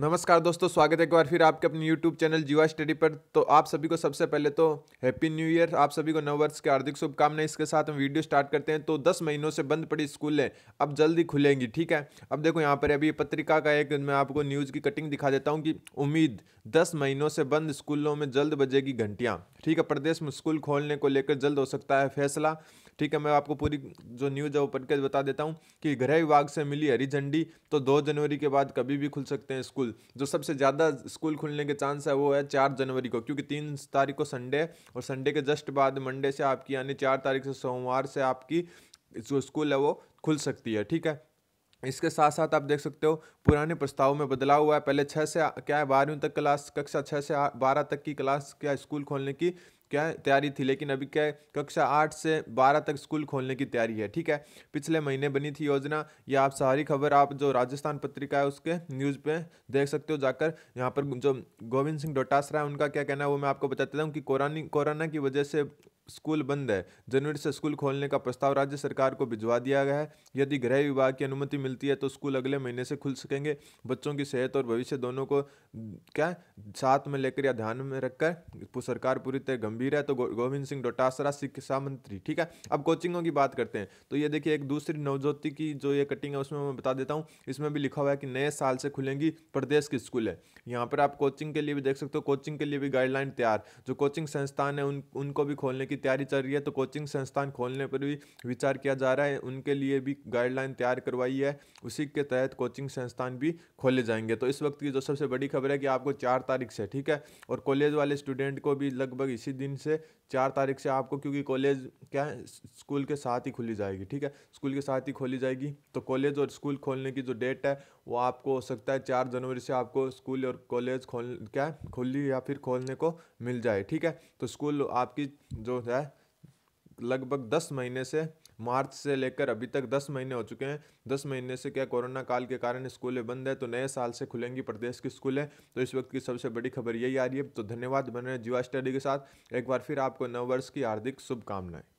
नमस्कार दोस्तों स्वागत है एक बार फिर आपके अपने YouTube चैनल जीवा स्टडी पर तो आप सभी को सबसे पहले तो हैप्पी न्यू ईयर आप सभी को नववर्ष की हार्दिक शुभकामनाएं इसके साथ हम वीडियो स्टार्ट करते हैं तो 10 महीनों से बंद पड़ी स्कूलें अब जल्दी खुलेंगी ठीक है अब देखो यहाँ पर अभी पत्रिका का एक मैं आपको न्यूज़ की कटिंग दिखा देता हूँ कि उम्मीद दस महीनों से बंद स्कूलों में जल्द बजेगी घंटियाँ ठीक है प्रदेश में स्कूल खोलने को लेकर जल्द हो सकता है फैसला ठीक है मैं आपको पूरी जो न्यूज़ है वो पढ़ के बता देता हूँ कि गृह विभाग से मिली हरी झंडी तो दो जनवरी के बाद कभी भी खुल सकते हैं स्कूल स्कूल जो सबसे ज़्यादा स्कूल खुलने के चांस है वो है चार जनवरी को क्योंकि तीन तारीख को संडे और संडे के जस्ट बाद मंडे से आपकी यानी चार तारीख से सोमवार से आपकी जो स्कूल है वो खुल सकती है ठीक है इसके साथ साथ आप देख सकते हो पुराने प्रस्ताव में बदलाव हुआ है पहले छः से क्या है बारहवीं तक क्लास कक्षा छः से बारह तक की क्लास क्या स्कूल खोलने की क्या तैयारी थी लेकिन अभी क्या कक्षा आठ से बारह तक स्कूल खोलने की तैयारी है ठीक है पिछले महीने बनी थी योजना ये आप सारी खबर आप जो राजस्थान पत्रिका है उसके न्यूज़ पे देख सकते हो जाकर यहाँ पर जो गोविंद सिंह डोटासरा है उनका क्या कहना है वो मैं आपको बताते हूँ कि कोरोना कोरोना की वजह से स्कूल बंद है जनवरी से स्कूल खोलने का प्रस्ताव राज्य सरकार को भिजवा दिया गया है यदि गृह विभाग की अनुमति मिलती है तो स्कूल अगले महीने से खुल सकेंगे बच्चों की सेहत और भविष्य दोनों को क्या साथ में लेकर या ध्यान में रखकर सरकार पूरी तरह गंभीर है तो गोविंद सिंह डोटासरा शिक्षा मंत्री ठीक है अब कोचिंगों की बात करते हैं तो ये देखिए एक दूसरी नवज्योति की जो ये कटिंग है उसमें मैं बता देता हूँ इसमें भी लिखा हुआ है कि नए साल से खुलेंगी प्रदेश की स्कूल है यहाँ पर आप कोचिंग के लिए भी देख सकते हो कोचिंग के लिए भी गाइडलाइन तैयार जो कोचिंग संस्थान है उन उनको भी खोलने की तैयारी चल रही है तो कोचिंग संस्थान खोलने पर भी विचार किया जा रहा है उनके लिए भी गाइडलाइन तैयार करवाई है उसी के तहत कोचिंग संस्थान भी खोले जाएंगे तो इस वक्त की जो सबसे बड़ी खबर है कि आपको चार तारीख से ठीक है और कॉलेज वाले स्टूडेंट को भी लगभग इसी दिन से चार तारीख से आपको क्योंकि कॉलेज क्या है स्कूल के साथ ही खुली जाएगी ठीक है स्कूल के साथ ही खोली जाएगी तो कॉलेज और स्कूल खोलने की जो डेट है वो आपको हो सकता है चार जनवरी से आपको स्कूल और कॉलेज खोल क्या खुली या फिर खोलने को मिल जाए ठीक है तो स्कूल आपकी जो है लगभग दस महीने से मार्च से लेकर अभी तक दस महीने हो चुके हैं दस महीने से क्या कोरोना काल के कारण स्कूलें बंद है तो नए साल से खुलेंगी प्रदेश की स्कूलें तो इस वक्त की सबसे बड़ी खबर यही आ रही है तो धन्यवाद बने जीवा स्टडी के साथ एक बार फिर आपको नववर्ष की हार्दिक शुभकामनाएं